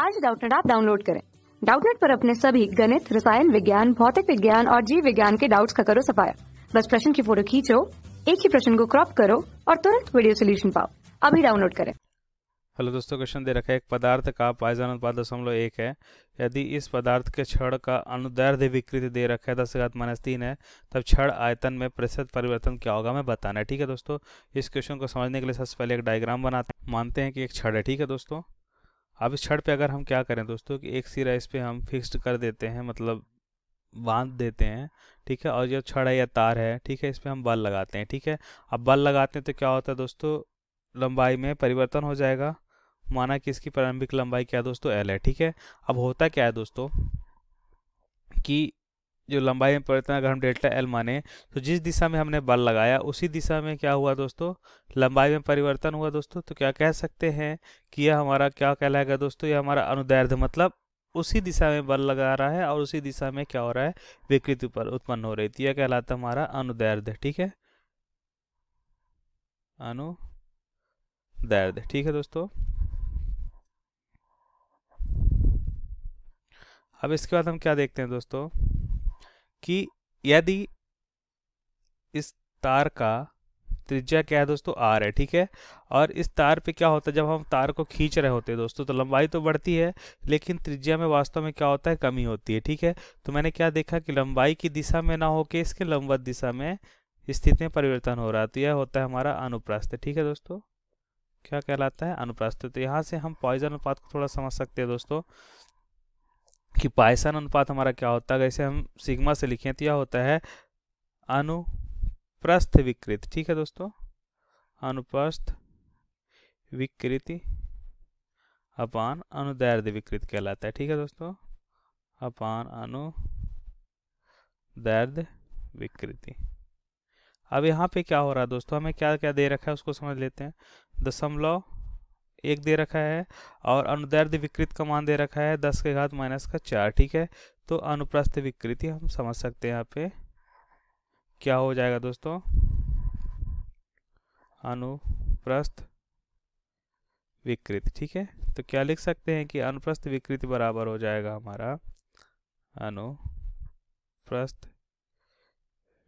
आज डाउटनेट आप डाउनलोड करें डाउटनेट पर अपने सभी गणित रसायन विज्ञान भौतिक विज्ञान और जीव विज्ञान के डाउट्स का करो सफाया बस प्रश्न की फोटो खींचो एक ही प्रश्न को क्रॉप करो और तुरंत वीडियो सोल्यूशन पाओ अभी डाउनलोड करें हेलो दोस्तों क्वेश्चन दे रखा है एक पदार्थ का पायजान अनुपात दशमलव एक है यदि इस पदार्थ के क्षण का अनुदैर्ध्य विकृति दे रखा है दस घात माइनस तीन है तब क्षण आयतन में प्रतिशत परिवर्तन क्या होगा मैं बताना है ठीक है दोस्तों इस क्वेश्चन को समझने के लिए सबसे पहले एक डायग्राम बनाते मानते हैं कि एक क्षण है ठीक है दोस्तों अब इस छड़ पे अगर हम क्या करें दोस्तों कि एक सिरा इस पर हम फिक्स्ड कर देते हैं मतलब बांध देते हैं ठीक है और जो छड़ है या तार है ठीक है इस पर हम बल लगाते हैं ठीक है अब बल लगाते हैं तो क्या होता है दोस्तों लंबाई में परिवर्तन हो जाएगा माना कि इसकी प्रारंभिक लंबाई क्या है दोस्तों एल है ठीक है अब होता क्या है दोस्तों कि जो लंबाई में परिवर्तन अगर हम डेल्टा एल माने तो जिस दिशा में हमने बल लगाया उसी दिशा में क्या हुआ दोस्तों लंबाई में परिवर्तन हुआ दोस्तों तो क्या कह सकते हैं कि यह हमारा क्या कहलाएगा दोस्तों यह हमारा अनुदैर्ध मतलब उसी दिशा में बल लगा रहा है और उसी दिशा में क्या हो रहा है विकृति पर उत्पन्न हो रही थी तो यह कहलाता हमारा अनुदैर्ध ठीक है अनु दर्द ठीक है दोस्तों अब इसके बाद हम क्या देखते हैं दोस्तों कि यदि इस तार का त्रिज्या क्या है दोस्तों आर है ठीक है और इस तार पे क्या होता है जब हम तार को खींच रहे होते हैं दोस्तों तो लंबाई तो बढ़ती है लेकिन त्रिज्या में वास्तव में क्या होता है कमी होती है ठीक है तो मैंने क्या देखा कि लंबाई की दिशा में ना होके इसके लंबवत दिशा में स्थिति में परिवर्तन हो रहा है तो यह होता है हमारा अनुप्रास्त ठीक है दोस्तों क्या कहलाता है अनुप्रास्त तो यहाँ से हम पॉइजन अनुपात को थोड़ा समझ सकते हैं दोस्तों कि पायसन अनुपात हमारा क्या होता है जैसे हम सिग्मा से लिखें तो यह होता है अनुप्रस्थ विकृत ठीक है दोस्तों अनुप्रस्थ विकृति अपान अनुदैर्द विकृत कहलाता है ठीक है दोस्तों अपान अनु दर्द विकृति अब यहाँ पे क्या हो रहा है दोस्तों हमें क्या क्या दे रखा है उसको समझ लेते हैं दशमलव एक दे रखा है और अनुदैर्ध विकृत का मान दे रखा है दस के घात माइनस का चार ठीक है तो अनुप्रस्थ विकृति हम समझ सकते हैं यहाँ पे क्या हो जाएगा दोस्तों अनुप्रस्थ विकृत ठीक है तो क्या लिख सकते हैं कि अनुप्रस्थ विकृति बराबर हो जाएगा हमारा अनुप्रस्थ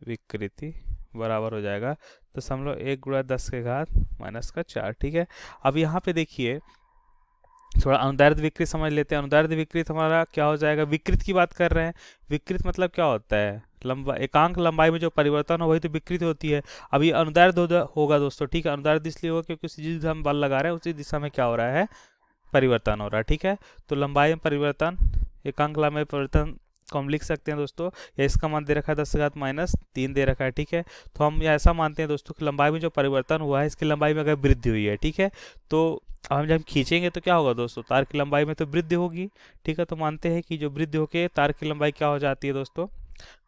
विकृति बराबर हो जाएगा तो समझ लो एक गुड़ा दस के घात माइनस का चार ठीक है अब यहाँ पे देखिए थोड़ा अनुदारित विकृत समझ लेते हैं अनुदारित विकृत हमारा क्या हो जाएगा विकृत की बात कर रहे हैं विकृत मतलब क्या होता है लंबा एकांक लंबाई में जो परिवर्तन हो वही तो विकृत होती है अभी अनुदारित हो, होगा दोस्तों ठीक है अनुदारित इसलिए होगा क्योंकि जिस दिशा में बल लगा रहे हैं उसी दिशा में क्या हो रहा है परिवर्तन हो रहा है ठीक है तो लंबाई में परिवर्तन एकांक लंबाई परिवर्तन को तो हम लिख सकते हैं दोस्तों या इसका मान दे रखा है दस घात माइनस तीन दे रखा है ठीक है तो हम ऐसा मानते हैं दोस्तों कि लंबाई में जो परिवर्तन हुआ है इसकी लंबाई में अगर वृद्धि हुई है ठीक है तो अब हम जब हम खींचेंगे तो क्या होगा दोस्तों तार की लंबाई में तो वृद्धि होगी ठीक है तो मानते हैं कि जो वृद्धि होकर तार की लंबाई क्या हो जाती है दोस्तों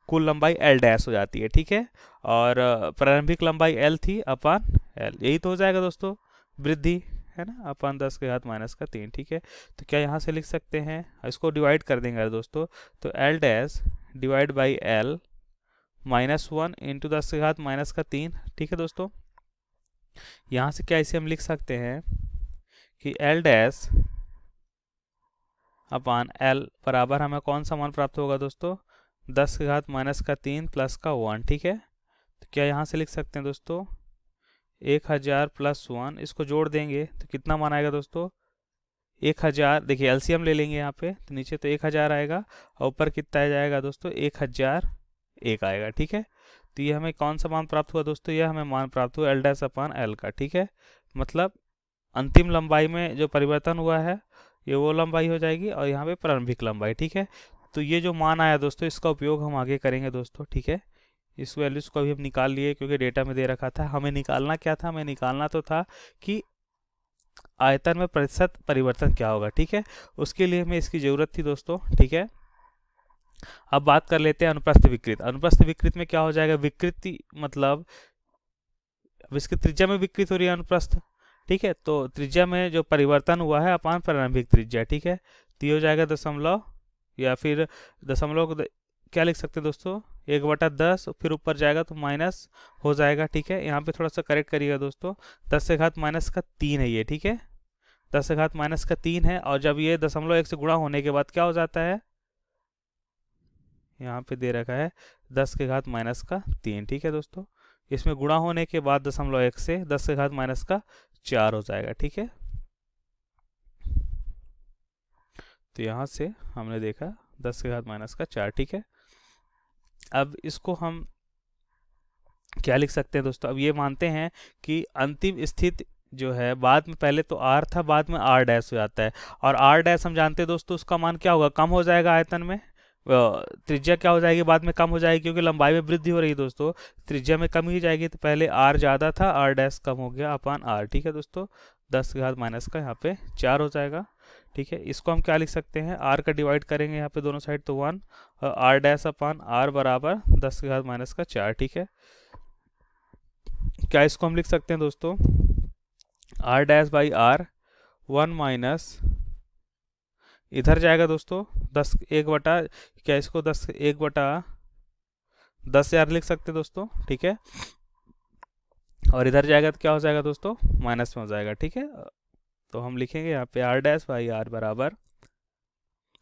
कुल लंबाई एल डैश हो जाती है ठीक है और प्रारंभिक लंबाई एल थी अपान एल यही तो हो जाएगा दोस्तों वृद्धि है ना अपन दस के घात माइनस का तीन ठीक है तो क्या यहाँ से लिख सकते हैं इसको डिवाइड कर देंगे दोस्तों तो L dash divide by L minus one into दस के घात माइनस का तीन ठीक है दोस्तों यहाँ से क्या इसे हम लिख सकते हैं कि एल डैस अपान एल बराबर हमें कौन सा मान प्राप्त होगा दोस्तों दस के घात माइनस का तीन प्लस का वन ठीक है तो क्या यहाँ से लिख सकते हैं दोस्तों एक हज़ार प्लस वन इसको जोड़ देंगे तो कितना मान आएगा दोस्तों एक हज़ार देखिए एलसीएम ले लेंगे यहाँ पे तो नीचे तो एक हज़ार आएगा और ऊपर कितना जाएगा दोस्तों एक हज़ार एक आएगा ठीक है तो ये हमें कौन सा मान प्राप्त हुआ दोस्तों यह हमें मान प्राप्त हुआ एल डैस अपान एल का ठीक है मतलब अंतिम लंबाई में जो परिवर्तन हुआ है ये वो लंबाई हो जाएगी और यहाँ पर प्रारंभिक लंबाई ठीक है तो ये जो मान आया दोस्तों इसका उपयोग हम आगे करेंगे दोस्तों ठीक है इस वैल्यूज़ को अभी हम निकाल लिए क्योंकि डेटा में दे रखा था हमें निकालना क्या था हमें निकालना तो था कि आयतन में प्रतिशत परिवर्तन क्या होगा ठीक है उसके लिए हमें इसकी ज़रूरत थी दोस्तों ठीक है अब बात कर लेते हैं अनुप्रस्थ विकृत अनुप्रस्थ विकृत में क्या हो जाएगा विकृति मतलब अब इसकी त्रिज्या में विकृत हो रही है अनुप्रस्थ ठीक है तो त्रिज्या में जो परिवर्तन हुआ है अपान प्रारंभिक त्रिज्या ठीक है तो ये हो जाएगा दशमलव या फिर दशमलव क्या लिख सकते हैं दोस्तों एक बटा दस फिर ऊपर जाएगा तो माइनस हो जाएगा ठीक है यहाँ पे थोड़ा सा करेक्ट करिएगा दोस्तों दस से घात माइनस का तीन है ये ठीक है दस से घात माइनस का तीन है और जब ये दशमलव एक से गुणा होने के बाद क्या हो जाता है यहाँ पे दे रखा है दस के घात माइनस का तीन ठीक है दोस्तों इसमें गुणा होने के बाद दशमलव एक से दस के घात माइनस का चार हो जाएगा ठीक है तो यहाँ से हमने देखा दस के घात माइनस का चार ठीक है अब इसको हम क्या लिख सकते हैं दोस्तों अब ये मानते हैं कि अंतिम स्थिति जो है बाद में पहले तो आर था बाद में आर डैश हो जाता है और आर डैश हम जानते हैं दोस्तों उसका मान क्या होगा कम हो जाएगा आयतन में त्रिज्या क्या हो जाएगी बाद में कम हो जाएगी क्योंकि लंबाई में वृद्धि हो रही है दोस्तों त्रिज्या में कम ही जाएगी तो पहले आर ज़्यादा था आर डैश कम हो गया अपन आर ठीक है दोस्तों दस के घात माइनस का यहाँ पे चार हो जाएगा ठीक है इसको हम क्या लिख सकते हैं आर का डिवाइड करेंगे यहाँ पे दोनों साइड तो वन और आर डैश अपान आर बराबर दस के घात माइनस का चार ठीक है क्या इसको हम लिख सकते हैं दोस्तों R dash by R one minus इधर जाएगा दोस्तों दस एक बटा क्या इसको दस एक बटा दस यार लिख सकते हैं दोस्तों ठीक है और इधर जाएगा तो क्या हो जाएगा दोस्तों माइनस में हो जाएगा ठीक है तो हम लिखेंगे यहाँ पे आर डैश बाई आर बराबर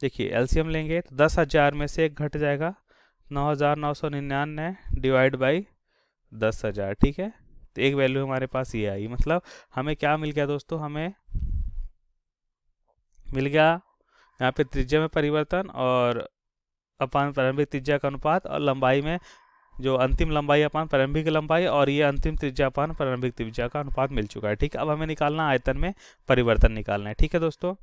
देखिए एलसीएम लेंगे तो दस हज़ार में से एक घट जाएगा नौ हज़ार नौ सौ निन्यानवे डिवाइड बाई दस हज़ार ठीक है तो एक वैल्यू हमारे पास ये आई मतलब हमें क्या मिल गया दोस्तों हमें मिल गया यहाँ पे त्रिज्या में परिवर्तन और अपान प्रारंभिक त्रिज्या का अनुपात और लंबाई में जो अंतिम लंबाई अपान प्रारंभिक लंबाई और ये अंतिम त्रिज्या अपान प्रारंभिक त्रिज्या का अनुपात मिल चुका है ठीक है अब हमें निकालना आयतन में परिवर्तन निकालना है ठीक है दोस्तों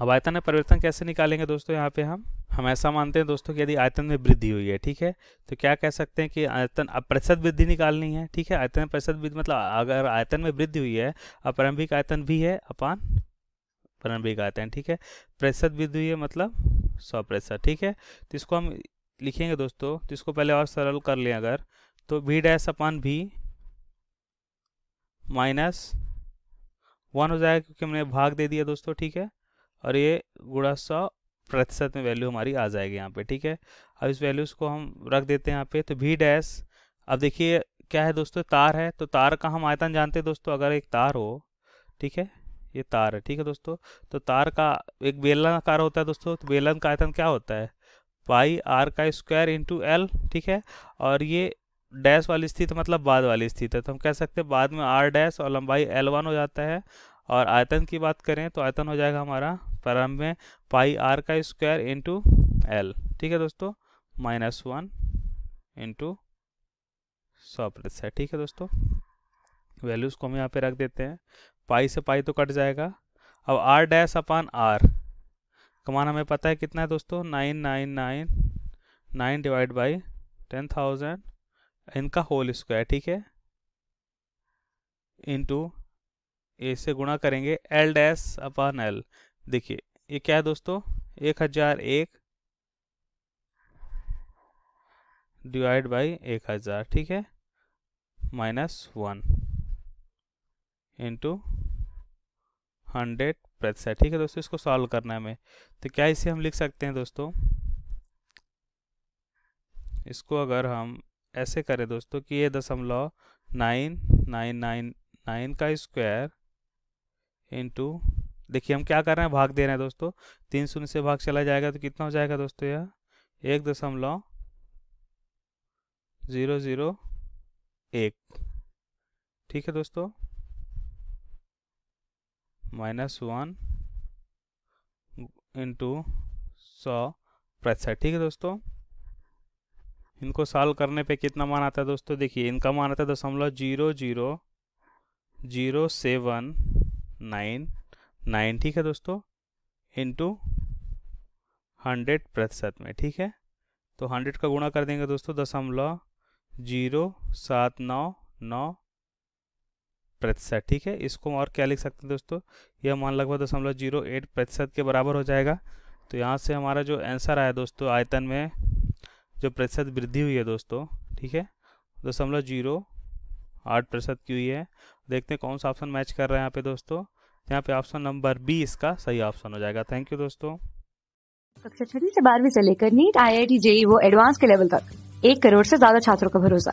अब आयतन में परिवर्तन कैसे निकालेंगे दोस्तों यहाँ पे हम हम ऐसा मानते हैं दोस्तों कि यदि आयतन में वृद्धि हुई है ठीक है तो क्या कह सकते हैं कि आयतन अब प्रतिशत वृद्धि निकालनी है ठीक है आयतन प्रतिशत वृद्धि मतलब अगर आयतन में वृद्धि हुई है अपरम्भिक आयतन भी है अपान प्रारंभिक आयतन ठीक है प्रतिशत वृद्धि हुई है मतलब सौ प्रतिशत ठीक है तो इसको हम लिखेंगे दोस्तों तो इसको पहले और सरल कर लें अगर तो वी डैश अपान भी माइनस वन हो जाएगा क्योंकि हमने भाग दे दिया दोस्तों ठीक है और ये गुड़ा सौ प्रतिशत में वैल्यू हमारी आ जाएगी यहाँ पे ठीक है अब इस वैल्यूज़ को हम रख देते हैं यहाँ पे तो वी डैश अब देखिए क्या है दोस्तों तार है तो तार का हम आयतन जानते हैं दोस्तों अगर एक तार हो ठीक है ये तार है ठीक है दोस्तों तो तार का एक बेलन आकार होता है दोस्तों तो बेलन का आयतन क्या होता है पाई आर का स्क्वायर इंटू एल ठीक है और ये डैश वाली स्थिति मतलब बाद वाली स्थिति है तो हम कह सकते हैं बाद में आर डैश और लंबाई एल वन हो जाता है और आयतन की बात करें तो आयतन हो जाएगा हमारा प्रारंभ में पाई आर का स्क्वायर इंटू एल ठीक है दोस्तों माइनस वन इंटू सौ प्रतिशत ठीक है दोस्तों वैल्यूज़ को हम यहाँ पे रख देते हैं पाई से पाई तो कट जाएगा अब आर डैश अपान आर कमान हमें पता है कितना है दोस्तों nine nine nine nine divide by ten thousand इनका होल स्क्वायर ठीक है इंटू ए से गुणा करेंगे एल डैश अपान एल देखिए ये क्या है दोस्तों एक हजार एक डिवाइड बाई एक हजार ठीक है माइनस वन इंटू हंड्रेड प्रतिशत ठीक है दोस्तों इसको सॉल्व करना है हमें तो क्या इसे हम लिख सकते हैं दोस्तों इसको अगर हम ऐसे करें दोस्तों कि ये दशमलव नाइन नाइन नाइन नाइन का स्क्वायर इंटू देखिए हम क्या कर रहे हैं भाग दे रहे हैं दोस्तों तीन शून्य से भाग चला जाएगा तो कितना हो जाएगा दोस्तों यह एक दशमलव ज़ीरो ज़ीरो एक ठीक है दोस्तों माइनस वन इंटू सौ प्रतिशत ठीक है दोस्तों इनको सॉल्व करने पे कितना मान आता है दोस्तों देखिए इनका मान आता है दशमलव zero zero zero seven nine nine ठीक है दोस्तों इंटू हंड्रेड प्रतिशत में ठीक है तो हंड्रेड का गुणा कर देंगे दोस्तों दशमलव जीरो सात नौ नौ प्रतिशत ठीक है इसको हम और क्या लिख सकते हैं दोस्तों यह मान लगभग दशमलव जीरो एट प्रतिशत के बराबर हो जाएगा तो यहाँ से हमारा जो आंसर आया दोस्तों आयतन में जो प्रतिशत वृद्धि हुई है दोस्तों ठीक है दशमलव जीरो आठ प्रतिशत की हुई है देखते हैं कौन सा ऑप्शन मैच कर रहा है यहाँ पे दोस्तों यहाँ पे ऑप्शन नंबर बी इसका सही ऑप्शन हो जाएगा थैंक यू दोस्तों कक्षा छठी से बारहवीं से लेकर NEET I I T JEE वो एडवांस के लेवल तक एक करोड़ से ज्यादा छात्रों का भरोसा